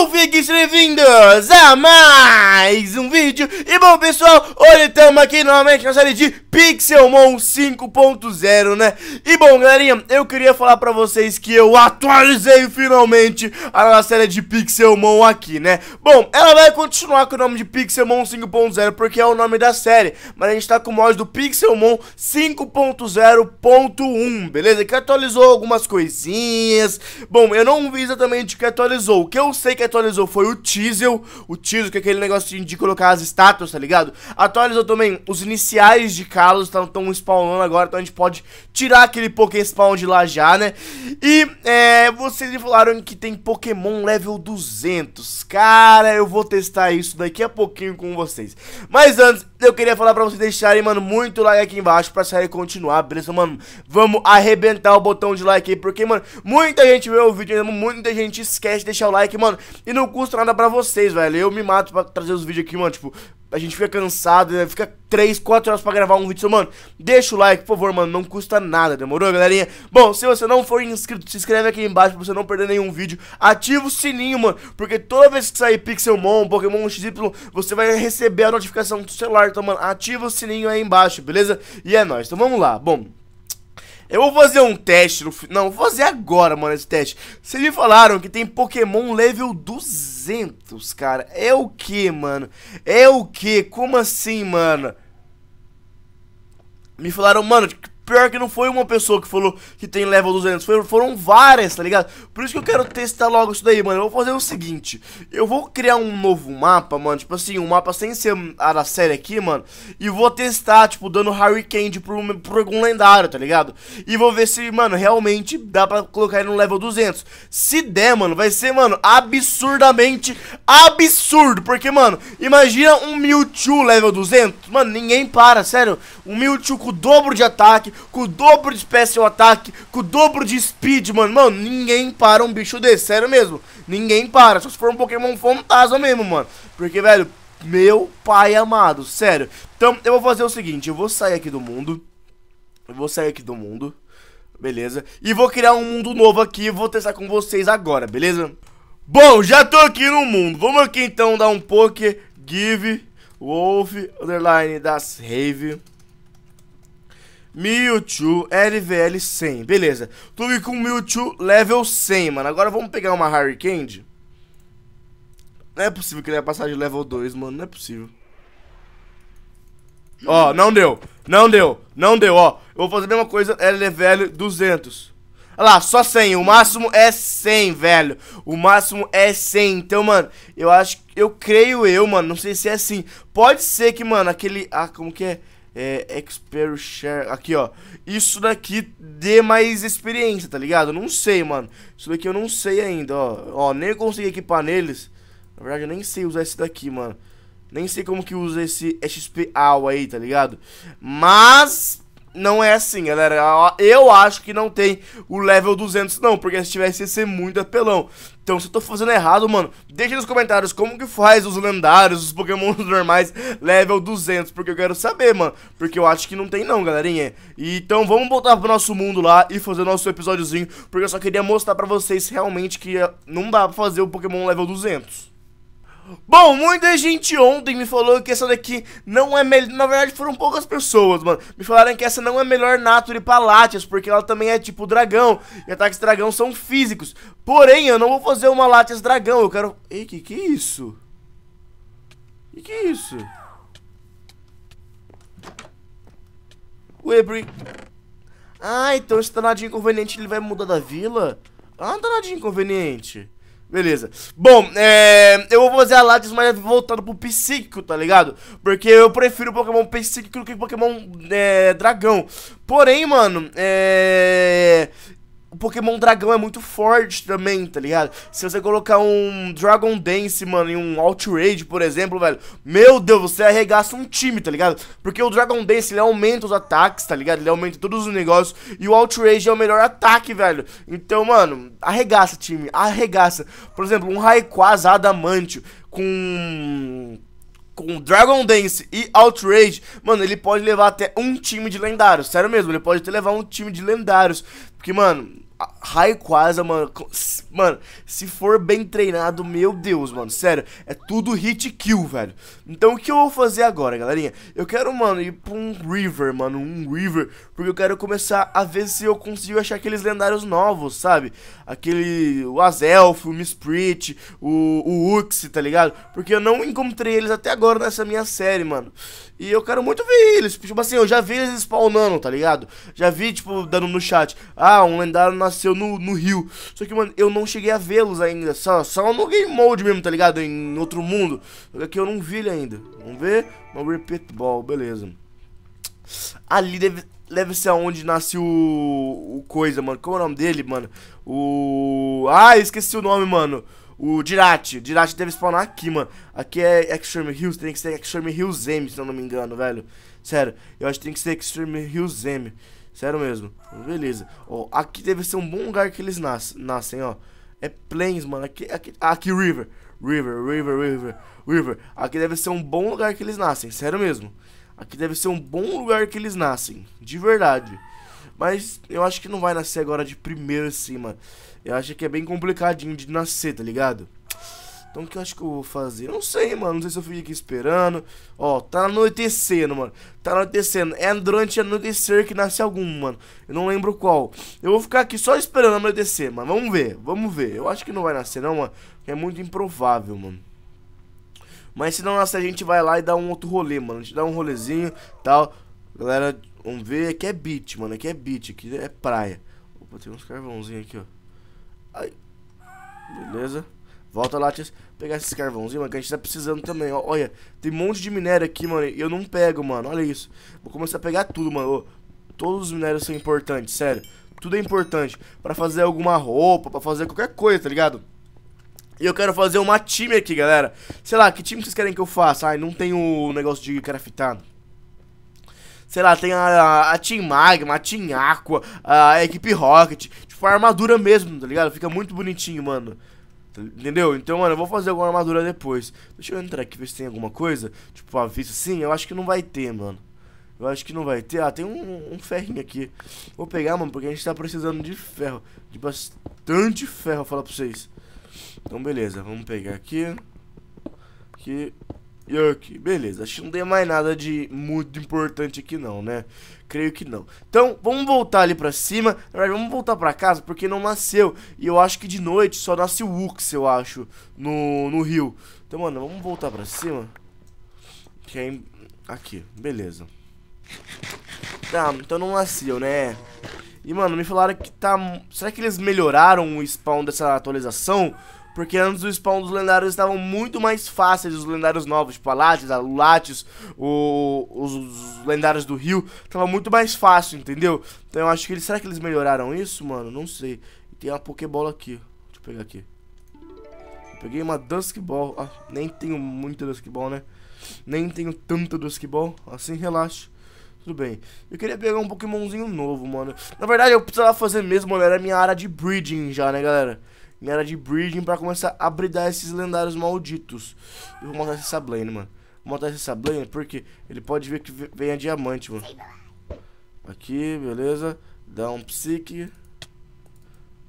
Bom, fiquem bem-vindos a mais um vídeo E bom, pessoal, hoje estamos aqui novamente na série de Pixelmon 5.0, né? E bom, galerinha, eu queria falar pra vocês que eu atualizei finalmente a nossa série de Pixelmon aqui, né? Bom, ela vai continuar com o nome de Pixelmon 5.0 porque é o nome da série Mas a gente tá com o mod do Pixelmon 5.0.1, beleza? Que atualizou algumas coisinhas Bom, eu não vi exatamente o que atualizou, o que eu sei que atualizou foi o Teasel, o Teasel que é aquele negocinho de colocar as estátuas, tá ligado? Atualizou também os iniciais de Kalos, estão tá tão spawnando agora, então a gente pode tirar aquele Poké Spawn de lá já, né? E é, vocês me falaram que tem Pokémon level 200, cara, eu vou testar isso daqui a pouquinho com vocês. Mas antes, eu queria falar pra vocês deixarem, mano, muito like aqui embaixo pra série continuar, beleza, mano? Vamos arrebentar o botão de like aí, porque, mano, muita gente vê o vídeo, muita gente esquece de deixar o like, mano, e não custa nada pra vocês, velho. Eu me mato pra trazer os vídeos aqui, mano, tipo, a gente fica cansado, né? fica 3, 4 horas pra gravar um vídeo. mano, deixa o like, por favor, mano. Não custa nada, demorou, galerinha? Bom, se você não for inscrito, se inscreve aqui embaixo pra você não perder nenhum vídeo. Ativa o sininho, mano, porque toda vez que sair Pixelmon, Pokémon XY, você vai receber a notificação do celular mano, ativa o sininho aí embaixo, beleza? E é nóis. Então vamos lá. Bom. Eu vou fazer um teste no Não, vou fazer agora, mano, esse teste. Vocês me falaram que tem Pokémon level 200, cara. É o que, mano? É o que? Como assim, mano? Me falaram, mano, Pior é que não foi uma pessoa que falou que tem level 200, foi, foram várias, tá ligado? Por isso que eu quero testar logo isso daí, mano. Eu vou fazer o seguinte, eu vou criar um novo mapa, mano, tipo assim, um mapa sem ser a da série aqui, mano. E vou testar, tipo, dando Harry Candy por, um, por algum lendário, tá ligado? E vou ver se, mano, realmente dá pra colocar ele no level 200. Se der, mano, vai ser, mano, absurdamente absurdo. Porque, mano, imagina um Mewtwo level 200. Mano, ninguém para, sério. Um Mewtwo com o dobro de ataque, com o dobro de espécie ataque, com o dobro de speed, mano. Mano, ninguém para um bicho desse, sério mesmo. Ninguém para, só se for um Pokémon fantasma mesmo, mano. Porque, velho, meu pai amado, sério. Então, eu vou fazer o seguinte, eu vou sair aqui do mundo. Eu vou sair aqui do mundo. Beleza? E vou criar um mundo novo aqui e vou testar com vocês agora, beleza? Bom, já tô aqui no mundo. Vamos aqui então dar um poke give wolf underline das rave Mewtwo, LVL 100. Beleza. tudo com Mewtwo level 100, mano. Agora vamos pegar uma Harry Candy. Não é possível que ele ia passar de level 2, mano. Não é possível. Ó, não deu. Não deu. Não deu, ó. Eu vou fazer a mesma coisa, LVL 200. Olha lá, só 100. O máximo é 100, velho. O máximo é 100. Então, mano, eu acho... Eu creio eu, mano. Não sei se é assim. Pode ser que, mano, aquele... Ah, como que é? é, Expert Share, aqui ó, isso daqui dê mais experiência, tá ligado? não sei, mano, isso daqui eu não sei ainda, ó, ó, nem consegui equipar neles, na verdade eu nem sei usar esse daqui, mano, nem sei como que usa esse XP AU aí, tá ligado? Mas, não é assim, galera. Eu acho que não tem o level 200 não, porque se tivesse ia ser muito apelão. Então, se eu tô fazendo errado, mano, deixa nos comentários como que faz os lendários, os pokémons normais, level 200, porque eu quero saber, mano. Porque eu acho que não tem não, galerinha. Então, vamos voltar pro nosso mundo lá e fazer nosso episódiozinho, porque eu só queria mostrar pra vocês realmente que eh, não dá pra fazer o pokémon level 200. Bom, muita gente ontem me falou que essa daqui não é melhor. Na verdade, foram poucas pessoas, mano. Me falaram que essa não é melhor Nature pra Latias, porque ela também é tipo dragão. E ataques dragão são físicos. Porém, eu não vou fazer uma Latias dragão. Eu quero. Ei, que que é isso? Que que é isso? Ué, Ah, então esse danadinho inconveniente ele vai mudar da vila? Ah, danadinho tá inconveniente. Beleza. Bom, é, eu vou fazer a Lades mais voltado pro psíquico, tá ligado? Porque eu prefiro Pokémon psíquico que Pokémon é, dragão. Porém, mano, é... Pokémon Dragão é muito forte também, tá ligado? Se você colocar um Dragon Dance, mano, e um Outrage, por exemplo, velho, meu Deus, você arregaça um time, tá ligado? Porque o Dragon Dance, ele aumenta os ataques, tá ligado? Ele aumenta todos os negócios, e o Outrage é o melhor ataque, velho. Então, mano, arregaça, time, arregaça. Por exemplo, um Rayquaza Adamantio com com Dragon Dance e Outrage, mano, ele pode levar até um time de lendários. Sério mesmo, ele pode até levar um time de lendários. Porque, mano, Raikwaza, mano. Mano, se for bem treinado, meu Deus, mano. Sério, é tudo hit kill, velho. Então o que eu vou fazer agora, galerinha? Eu quero, mano, ir pra um river, mano. Um river. Porque eu quero começar a ver se eu consigo achar aqueles lendários novos, sabe? Aquele. O Azelf, o Misprit, o, o Uxie, tá ligado? Porque eu não encontrei eles até agora nessa minha série, mano. E eu quero muito ver eles. Tipo assim, eu já vi eles spawnando, tá ligado? Já vi, tipo, dando no chat. Ah, um lendário na nasceu no, no Rio. Só que, mano, eu não cheguei a vê-los ainda. Só, só no game mode mesmo, tá ligado? Em outro mundo. Aqui eu não vi ele ainda. Vamos ver? Uma repeat ball, beleza. Ali deve, deve ser onde nasce o, o coisa, mano. Como é o nome dele, mano? O... Ah, esqueci o nome, mano. O Dirate. Dirate deve spawnar aqui, mano. Aqui é Extreme Hills. Tem que ser Extreme Hills M, se eu não me engano, velho. Sério. Eu acho que tem que ser Extreme Hills M. Sério mesmo. Beleza. Ó, aqui deve ser um bom lugar que eles nas nascem, ó. É Plains, mano. Aqui, aqui, ah, aqui River. River, River, River, River. Aqui deve ser um bom lugar que eles nascem, sério mesmo. Aqui deve ser um bom lugar que eles nascem, de verdade. Mas eu acho que não vai nascer agora de primeiro assim, mano. Eu acho que é bem complicadinho de nascer, tá ligado? Então o que eu acho que eu vou fazer? não sei, mano. Não sei se eu fico aqui esperando. Ó, tá anoitecendo, mano. Tá anoitecendo. É durante anoitecer que nasce algum, mano. Eu não lembro qual. Eu vou ficar aqui só esperando anoitecer, mano. Vamos ver, vamos ver. Eu acho que não vai nascer, não, mano. É muito improvável, mano. Mas se não nascer, a gente vai lá e dá um outro rolê, mano. A gente dá um rolezinho tal. Galera, vamos ver. Aqui é beach, mano. Aqui é beach. Aqui é praia. Opa, tem uns carvãozinhos aqui, ó. Ai. Beleza. Volta lá, tios. Pegar esses carvãozinhos, mano, que a gente tá precisando também. Ó, olha, tem um monte de minério aqui, mano. E eu não pego, mano. Olha isso. Vou começar a pegar tudo, mano. todos os minérios são importantes, sério. Tudo é importante. Pra fazer alguma roupa, pra fazer qualquer coisa, tá ligado? E eu quero fazer uma time aqui, galera. Sei lá, que time vocês querem que eu faça? Ai, não tem o negócio de craftar sei lá, tem a, a Team Magma, a Team Aqua, a equipe Rocket, tipo, a armadura mesmo, tá ligado? Fica muito bonitinho, mano. Tá, entendeu? Então, mano, eu vou fazer alguma armadura depois. Deixa eu entrar aqui, ver se tem alguma coisa. Tipo, aviso. Sim, eu acho que não vai ter, mano. Eu acho que não vai ter. Ah, tem um, um, ferrinho aqui. Vou pegar, mano, porque a gente tá precisando de ferro. De bastante ferro, falar pra vocês. Então, beleza. Vamos pegar aqui. Aqui. E aqui, beleza. Acho que não tem mais nada de muito importante aqui não, né? Creio que não. Então, vamos voltar ali pra cima. Na verdade, vamos voltar pra casa, porque não nasceu. E eu acho que de noite só nasce o Ux, eu acho, no, no rio. Então, mano, vamos voltar pra cima. Que aí, aqui, beleza. Tá, então não nasceu, né? E, mano, me falaram que tá... Será que eles melhoraram o spawn dessa atualização? Porque antes o spawn dos lendários estavam muito mais fáceis, os lendários novos, tipo a Lattes, a Lulates, o, os, os, lendários do Rio, tava muito mais fácil, entendeu? Então eu acho que eles, será que eles melhoraram isso, mano? Não sei. tem uma Pokébola aqui, deixa eu pegar aqui. Eu peguei uma dusk ah, nem tenho muita ball né? Nem tenho tanta ball assim relaxa. Tudo bem. Eu queria pegar um Pokémonzinho novo, mano. Na verdade, eu precisava fazer mesmo, galera Era minha área de breeding já, né, galera? Minha área de breeding pra começar a bridar esses lendários malditos. Eu vou montar esse Sablane, mano. Vou montar esse Sablane porque ele pode ver que vem a diamante, mano. Aqui, beleza. Dá um psique.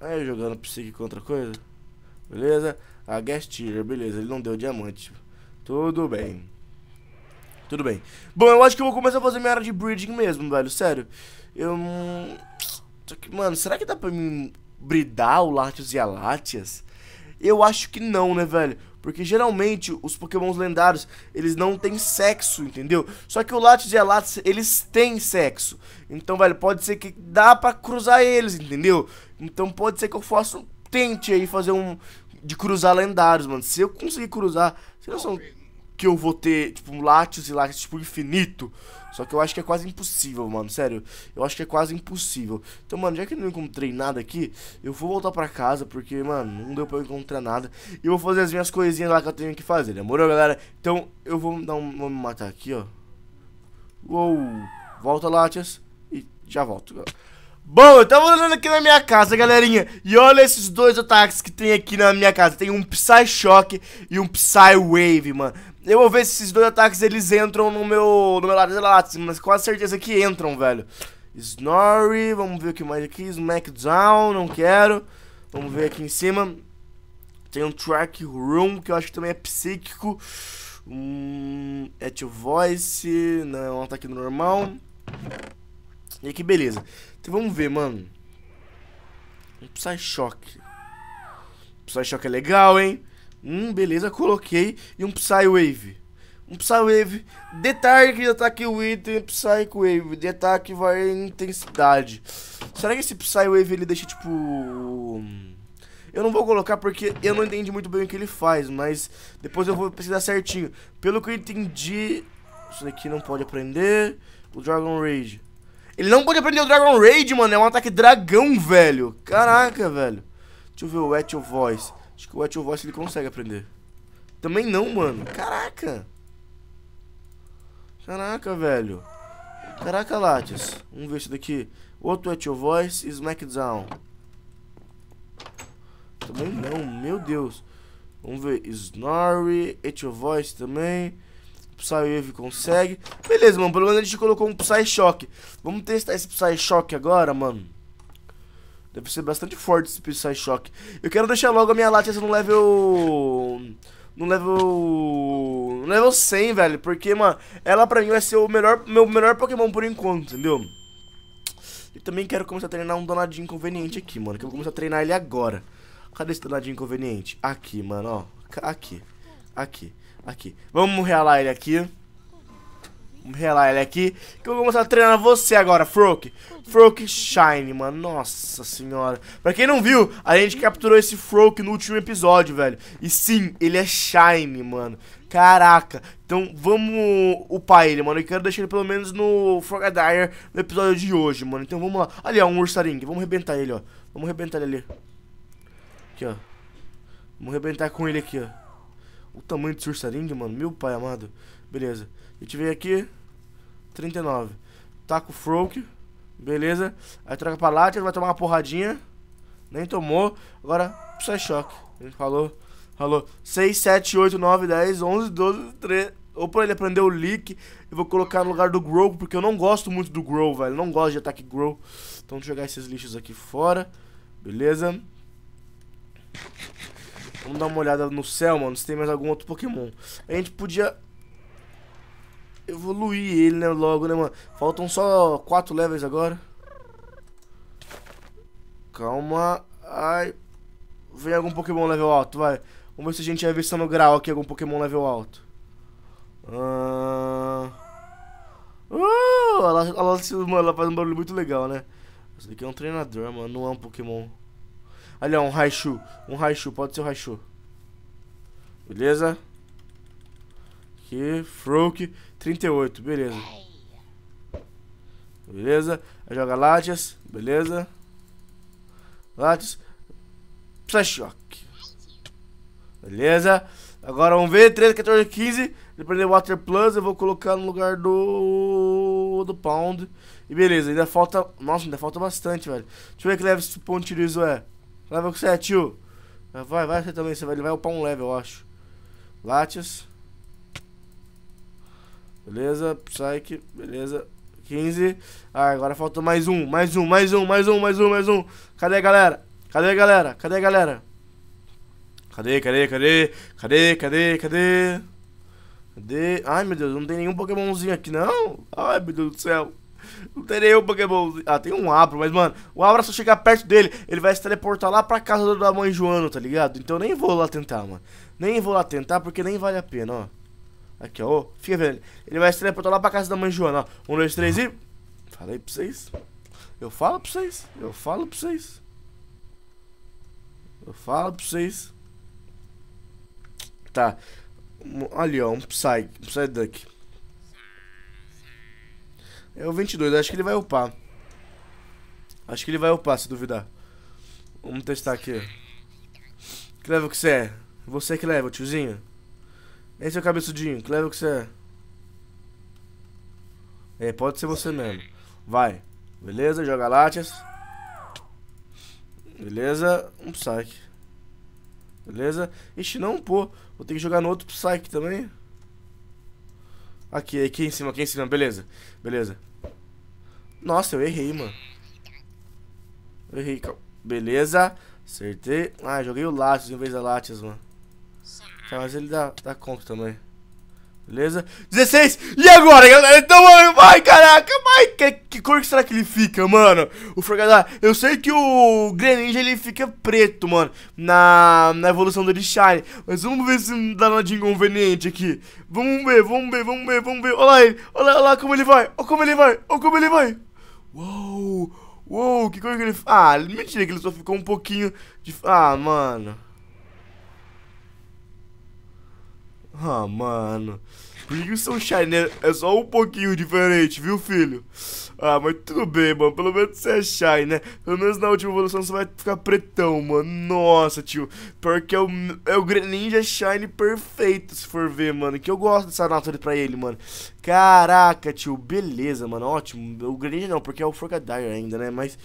Aí, jogando psique contra coisa. Beleza. A Guest Tier, beleza. Ele não deu diamante. Tudo bem. Tudo bem. Bom, eu acho que eu vou começar a fazer minha área de breeding mesmo, velho. Sério. Eu... Só que, mano, será que dá pra mim bridar o Latios e a Latias? Eu acho que não, né, velho? Porque geralmente os pokémons lendários, eles não têm sexo, entendeu? Só que o Latios e a Latias, eles têm sexo. Então, velho, pode ser que dá pra cruzar eles, entendeu? Então pode ser que eu faça um tente aí fazer um... De cruzar lendários, mano. Se eu conseguir cruzar... Vocês não são que eu vou ter, tipo, um látios e látios, tipo, infinito. Só que eu acho que é quase impossível, mano, sério. Eu acho que é quase impossível. Então, mano, já que eu não encontrei nada aqui, eu vou voltar pra casa, porque, mano, não deu pra eu encontrar nada. E eu vou fazer as minhas coisinhas lá que eu tenho que fazer, demorou, galera? Então, eu vou dar um... Vou me matar aqui, ó. Uou! Volta, Látias. E já volto, galera. Bom, eu tava olhando aqui na minha casa, galerinha E olha esses dois ataques que tem aqui na minha casa Tem um Psy Shock e um Psy Wave, mano eu vou ver se esses dois ataques eles entram no meu, no meu lado de lá, mas com certeza que entram, velho. Snorri, vamos ver o que mais aqui. Smackdown, não quero. Vamos ver aqui em cima. Tem um Track Room, que eu acho que também é psíquico. Hum, at Voice, não, é um ataque normal. E aqui, beleza. Então vamos ver, mano. Um Psy-Shock. Psy-Shock é legal, hein? Hum, beleza, coloquei. E um Psywave. Um Psywave. Detalhe que ataque tá o item psywave Wave. De ataque vai intensidade. Será que esse Psywave ele deixa tipo. Eu não vou colocar porque eu não entendi muito bem o que ele faz, mas depois eu vou pesquisar certinho. Pelo que eu entendi, isso daqui não pode aprender. O Dragon Rage. Ele não pode aprender o Dragon Rage, mano. É um ataque dragão, velho. Caraca, velho. Deixa eu ver o Etio Voice. Acho que o Etio Voice ele consegue aprender. Também não, mano. Caraca. Caraca, velho. Caraca, Lattes. Vamos ver isso daqui. Outro Etio Voice e Smackdown. Também não, meu Deus. Vamos ver. Snorri, Etio Voice também. Psywave consegue. Beleza, mano. Pelo menos a gente colocou um Psy Shock. Vamos testar esse Psy Shock agora, mano. Deve ser bastante forte esse Psy-Shock. Eu quero deixar logo a minha Latias no level... No level... No level 100, velho. Porque, mano, ela pra mim vai ser o melhor, meu melhor Pokémon por enquanto, entendeu? E também quero começar a treinar um donadinho inconveniente aqui, mano. Que eu vou começar a treinar ele agora. Cadê esse donadinho inconveniente? Aqui, mano, ó. Aqui. Aqui. Aqui. Vamos realar ele aqui relar ele é aqui. Que eu vou começar a treinar você agora, Froke. Froke Shine, mano. Nossa senhora. Pra quem não viu, a gente capturou esse Froke no último episódio, velho. E sim, ele é Shine, mano. Caraca. Então vamos upar ele, mano. Eu quero deixar ele pelo menos no Frogadier no episódio de hoje, mano. Então vamos lá. Ali, ó, um Ursaring. Vamos arrebentar ele, ó. Vamos arrebentar ele ali. Aqui, ó. Vamos arrebentar com ele aqui, ó. O tamanho de Sursaring, tá mano. Meu pai amado. Beleza. A gente vem aqui. 39. Taca tá o Froke. Beleza. Aí troca pra Látia. Vai tomar uma porradinha. Nem tomou. Agora, sai é choque. Ele falou. Falou. 6, 7, 8, 9, 10, 11, 12, 13. Ou pra ele aprender o leak, eu vou colocar no lugar do Grow, porque eu não gosto muito do Grow, velho. não gosto de ataque Grow. Então, deixa eu jogar esses lixos aqui fora. Beleza. Beleza. Vamos dar uma olhada no céu, mano, se tem mais algum outro Pokémon. A gente podia evoluir ele, né, logo, né, mano? Faltam só quatro levels agora. Calma. Ai. Vem algum Pokémon level alto, vai. Vamos ver se a gente vai ver se tá no grau aqui algum Pokémon level alto. Ah... Uh, ela, ela, ela faz um barulho muito legal, né? Esse daqui é um treinador, mano. Não é um Pokémon. Ali, ó, um Raichu. Um Raichu, pode ser o um Raichu. Beleza? Aqui, Froak, 38, beleza. Beleza, joga Latias, beleza. Latias, Psyshock. Beleza, agora vamos ver, 13, 14, 15. Depois do Water Plus, eu vou colocar no lugar do do Pound. E beleza, ainda falta, nossa, ainda falta bastante, velho. Deixa eu ver que leve esse ponto de é. Level 7, tio. Ah, vai, vai você também. Você vai, ele vai upar um level, eu acho. Latias. Beleza. Psyche. Beleza. 15. Ah, agora faltou mais um. Mais um, mais um, mais um, mais um, mais um. Cadê, galera? Cadê, galera? Cadê, galera? Cadê, cadê, cadê? Cadê, cadê, cadê? Cadê? Ai, meu Deus, não tem nenhum pokémonzinho aqui, não? Ai, meu Deus do céu. Não tem nenhum Pokémon. Ah, tem um Abra, mas, mano, o Abra só chegar perto dele, ele vai se teleportar lá pra casa da mãe Joana, tá ligado? Então nem vou lá tentar, mano. Nem vou lá tentar, porque nem vale a pena, ó. Aqui, ó. Fica vendo. Ele vai se teleportar lá pra casa da mãe Joana, ó. Um, dois, três e. Falei pra vocês. Eu falo pra vocês. Eu falo pra vocês. Eu falo pra vocês. Tá. Ali, ó. Um Psy. Um Psyduck. É o 22, acho que ele vai upar. Acho que ele vai upar, se duvidar. Vamos testar aqui. Que level que você é? Você que level, tiozinho? Esse é o cabeçudinho, que level que você é? É, pode ser você mesmo. Vai. Beleza, joga latias. Beleza, um Psyche. Beleza? Ixi, não, pô. Vou ter que jogar no outro Psyche também. Aqui, aqui em cima, aqui em cima, beleza. Beleza. Nossa, eu errei, mano. Eu errei, calma. Beleza. Acertei. Ah, joguei o Latias em vez da Latias, mano. Tá, mas ele dá, dá conta também. Beleza? 16. E agora, galera? Então, mano, vai, caraca, vai. Que, que cor que será que ele fica, mano? O Frogazar, eu sei que o Greninja, ele fica preto, mano, na, na evolução do Shine. Mas vamos ver se não dá nada de inconveniente aqui. Vamos ver, vamos ver, vamos ver, vamos ver. Olha lá ele, olha lá, olha lá como ele vai, olha como ele vai, olha como ele vai. Uou, uou, que cor que ele... Ah, mentira que ele só ficou um pouquinho de... Ah, mano... Ah, mano. Por que o shiny é só um pouquinho diferente, viu, filho? Ah, mas tudo bem, mano. Pelo menos você é Shine, né? Pelo menos na última evolução você vai ficar pretão, mano. Nossa, tio. Pior que é o, é o Greninja Shine perfeito, se for ver, mano. Que eu gosto dessa natureza pra ele, mano. Caraca, tio. Beleza, mano. Ótimo. O Greninja não, porque é o Forgadire ainda, né? Mas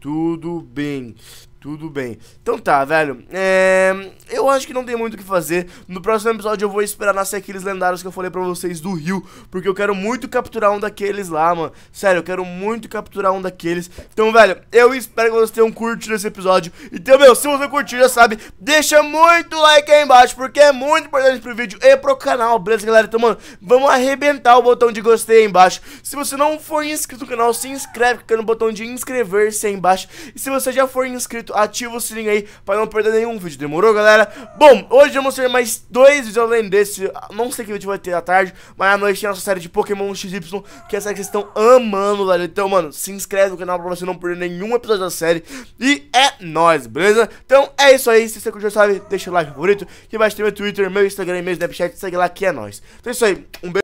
tudo bem. Tudo bem. Então tá, velho. É... Eu acho que não tem muito o que fazer. No próximo episódio eu vou esperar nascer aqueles lendários que eu falei pra vocês do rio. Porque eu quero muito capturar um daqueles lá, mano. Sério, eu quero muito capturar um daqueles. Então, velho, eu espero que vocês tenham curtido esse episódio. Então, meu, se você curtiu, já sabe, deixa muito like aí embaixo. Porque é muito importante pro vídeo e pro canal, beleza, galera? Então, mano, vamos arrebentar o botão de gostei aí embaixo. Se você não for inscrito no canal, se inscreve, clicando no botão de inscrever-se aí embaixo. E se você já for inscrito, inscrito, ativa o sininho aí pra não perder nenhum vídeo, demorou, galera? Bom, hoje vamos ter mais dois vídeos além desse, não sei que vídeo vai ter à tarde, mas à noite tem a nossa série de Pokémon XY, que é a série que vocês estão amando, galera. Então, mano, se inscreve no canal pra você não perder nenhum episódio da série. E é nóis, beleza? Então é isso aí, se você curtiu, sabe, deixa o like favorito, que vai ter meu Twitter, meu Instagram e meu Snapchat, segue lá que é nóis. Então é isso aí, um beijo.